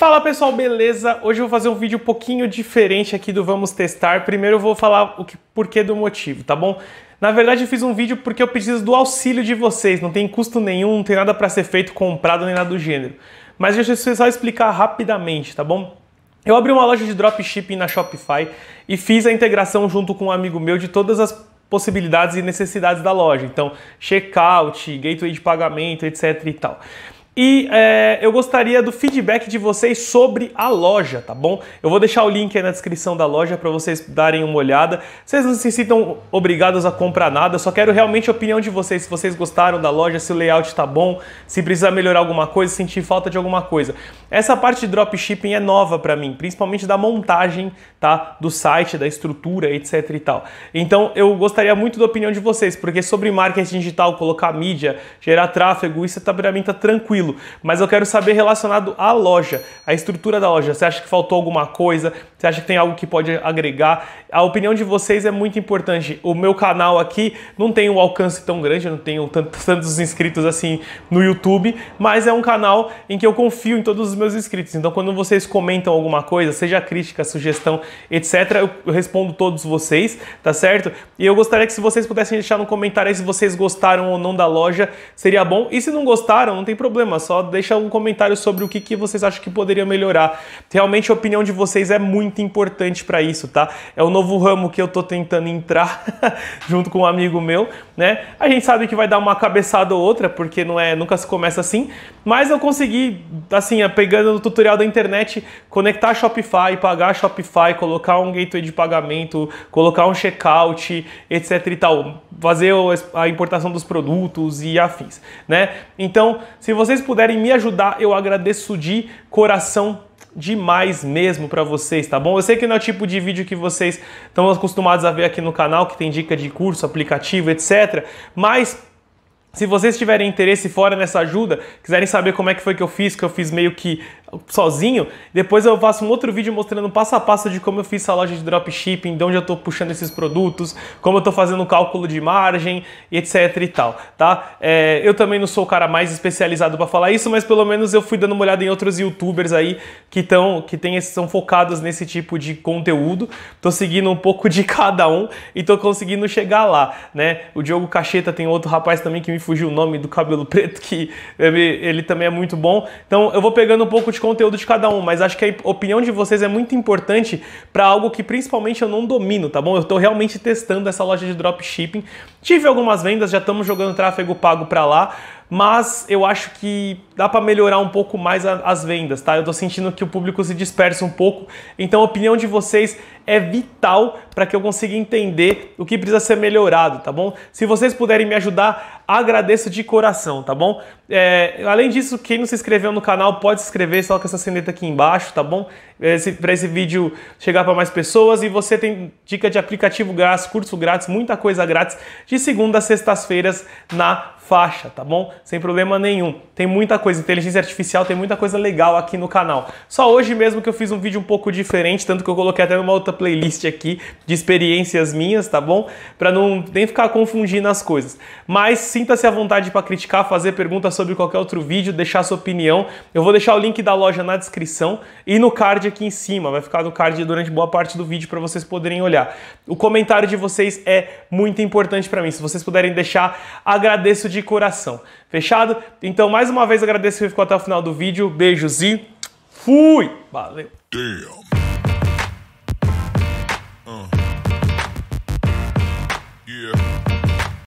Fala pessoal, beleza? Hoje eu vou fazer um vídeo um pouquinho diferente aqui do Vamos Testar. Primeiro eu vou falar o que, porquê do motivo, tá bom? Na verdade eu fiz um vídeo porque eu preciso do auxílio de vocês, não tem custo nenhum, não tem nada para ser feito, comprado, nem nada do gênero. Mas deixa eu só explicar rapidamente, tá bom? Eu abri uma loja de dropshipping na Shopify e fiz a integração junto com um amigo meu de todas as possibilidades e necessidades da loja. Então, checkout, gateway de pagamento, etc e tal. E é, eu gostaria do feedback de vocês sobre a loja, tá bom? Eu vou deixar o link aí na descrição da loja para vocês darem uma olhada. Vocês não se sintam obrigados a comprar nada, só quero realmente a opinião de vocês, se vocês gostaram da loja, se o layout tá bom, se precisar melhorar alguma coisa, sentir falta de alguma coisa. Essa parte de dropshipping é nova para mim, principalmente da montagem, tá? Do site, da estrutura, etc e tal. Então eu gostaria muito da opinião de vocês, porque sobre marketing digital, colocar mídia, gerar tráfego, isso tá, para mim tá tranquilo estilo, mas eu quero saber relacionado à loja, à estrutura da loja. Você acha que faltou alguma coisa? Você acha que tem algo que pode agregar? A opinião de vocês é muito importante. O meu canal aqui não tem um alcance tão grande, eu não tenho tantos inscritos assim no YouTube, mas é um canal em que eu confio em todos os meus inscritos. Então, quando vocês comentam alguma coisa, seja crítica, sugestão, etc., eu respondo todos vocês, tá certo? E eu gostaria que se vocês pudessem deixar no comentário aí se vocês gostaram ou não da loja, seria bom. E se não gostaram, não tem problema programa, só deixa um comentário sobre o que, que vocês acham que poderia melhorar. Realmente a opinião de vocês é muito importante para isso, tá? É o novo ramo que eu tô tentando entrar junto com um amigo meu, né? A gente sabe que vai dar uma cabeçada ou outra, porque não é, nunca se começa assim, mas eu consegui, assim, pegando o tutorial da internet, conectar a Shopify, pagar a Shopify, colocar um gateway de pagamento, colocar um checkout, etc e tal, fazer a importação dos produtos e afins, né? Então, se vocês vocês puderem me ajudar, eu agradeço de coração demais mesmo para vocês, tá bom? Eu sei que não é o tipo de vídeo que vocês estão acostumados a ver aqui no canal, que tem dica de curso, aplicativo, etc. Mas se vocês tiverem interesse fora nessa ajuda, quiserem saber como é que foi que eu fiz, que eu fiz meio que sozinho. Depois eu faço um outro vídeo mostrando passo a passo de como eu fiz essa loja de dropshipping, de onde eu estou puxando esses produtos, como eu estou fazendo o cálculo de margem, etc e tal, tá? É, eu também não sou o cara mais especializado para falar isso, mas pelo menos eu fui dando uma olhada em outros youtubers aí que estão que tem, são focados nesse tipo de conteúdo. Tô seguindo um pouco de cada um e tô conseguindo chegar lá, né? O Diogo Cacheta tem outro rapaz também que me fugiu o nome do cabelo preto que ele, ele também é muito bom. Então eu vou pegando um pouco de de conteúdo de cada um, mas acho que a opinião de vocês é muito importante para algo que principalmente eu não domino, tá bom? Eu estou realmente testando essa loja de dropshipping. Tive algumas vendas, já estamos jogando tráfego pago para lá, mas eu acho que dá para melhorar um pouco mais a, as vendas, tá? Eu estou sentindo que o público se dispersa um pouco, então a opinião de vocês é vital para que eu consiga entender o que precisa ser melhorado, tá bom? Se vocês puderem me ajudar agradeço de coração, tá bom? É, além disso, quem não se inscreveu no canal pode se inscrever, só com essa sineta aqui embaixo, tá bom? É, para esse vídeo chegar para mais pessoas. E você tem dica de aplicativo grátis, curso grátis, muita coisa grátis, de segunda a sextas-feiras na faixa, tá bom? Sem problema nenhum. Tem muita coisa, inteligência artificial, tem muita coisa legal aqui no canal. Só hoje mesmo que eu fiz um vídeo um pouco diferente, tanto que eu coloquei até uma outra playlist aqui de experiências minhas, tá bom? Para não nem ficar confundindo as coisas. Mas se Sinta-se à vontade para criticar, fazer perguntas sobre qualquer outro vídeo, deixar sua opinião. Eu vou deixar o link da loja na descrição e no card aqui em cima. Vai ficar no card durante boa parte do vídeo para vocês poderem olhar. O comentário de vocês é muito importante para mim. Se vocês puderem deixar, agradeço de coração. Fechado? Então, mais uma vez, agradeço que ficou até o final do vídeo. Beijos e fui! Valeu! Damn. Uh. Yeah.